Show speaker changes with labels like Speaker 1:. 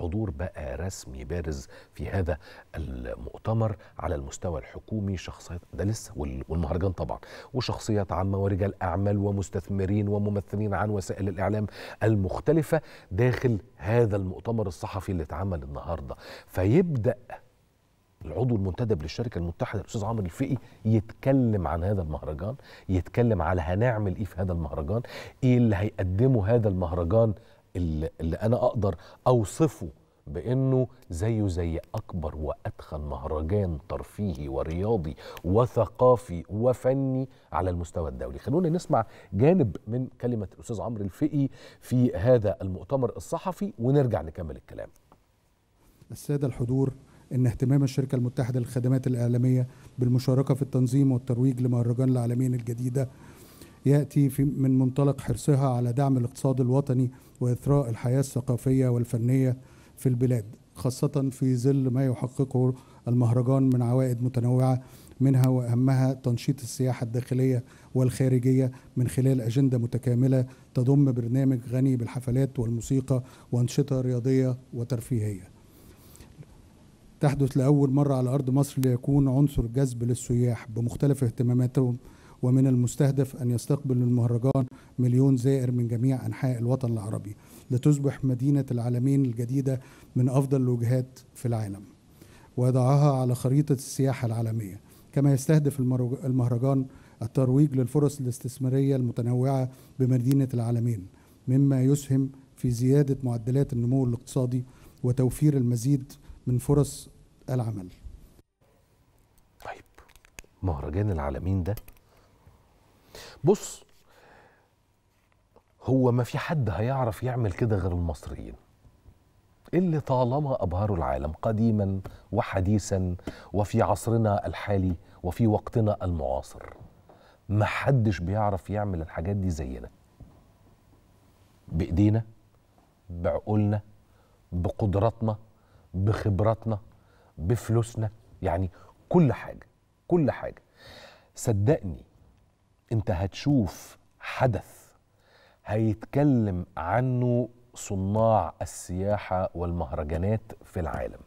Speaker 1: حضور بقى رسمي بارز في هذا المؤتمر على المستوى الحكومي شخصيات ده لسه والمهرجان طبعا وشخصيات عامه ورجال اعمال ومستثمرين وممثلين عن وسائل الاعلام المختلفه داخل هذا المؤتمر الصحفي اللي اتعمل النهارده فيبدا العضو المنتدب للشركه المتحده الاستاذ عمرو الفقي يتكلم عن هذا المهرجان يتكلم على هنعمل ايه في هذا المهرجان ايه اللي هيقدمه هذا المهرجان اللي انا اقدر اوصفه بانه زيه زي اكبر واتخن مهرجان ترفيهي ورياضي وثقافي وفني على المستوى الدولي خلونا نسمع جانب من كلمه الاستاذ عمرو الفقي في هذا المؤتمر الصحفي ونرجع نكمل
Speaker 2: الكلام الساده الحضور ان اهتمام الشركه المتحده للخدمات الاعلاميه بالمشاركه في التنظيم والترويج لمهرجان العالمين الجديده يأتي في من منطلق حرصها على دعم الاقتصاد الوطني وإثراء الحياة الثقافية والفنية في البلاد خاصة في ظل ما يحققه المهرجان من عوائد متنوعة منها وأهمها تنشيط السياحة الداخلية والخارجية من خلال أجندة متكاملة تضم برنامج غني بالحفلات والموسيقى وأنشطة رياضية وترفيهية تحدث لأول مرة على أرض مصر ليكون عنصر جذب للسياح بمختلف اهتماماتهم ومن المستهدف أن يستقبل المهرجان مليون زائر من جميع أنحاء الوطن العربي لتصبح مدينة العالمين الجديدة من أفضل الوجهات في العالم ويضعها على خريطة السياحة العالمية كما يستهدف المهرجان الترويج للفرص الاستثمارية المتنوعة بمدينة العالمين مما يسهم في زيادة معدلات النمو الاقتصادي وتوفير المزيد من فرص العمل
Speaker 1: طيب مهرجان العالمين ده بص هو ما في حد هيعرف يعمل كده غير المصريين اللي طالما أبهروا العالم قديما وحديثا وفي عصرنا الحالي وفي وقتنا المعاصر ما حدش بيعرف يعمل الحاجات دي زينا بإيدينا بعقولنا بقدراتنا بخبراتنا بفلوسنا يعني كل حاجة كل حاجة صدقني انت هتشوف حدث هيتكلم عنه صناع السياحه والمهرجانات في العالم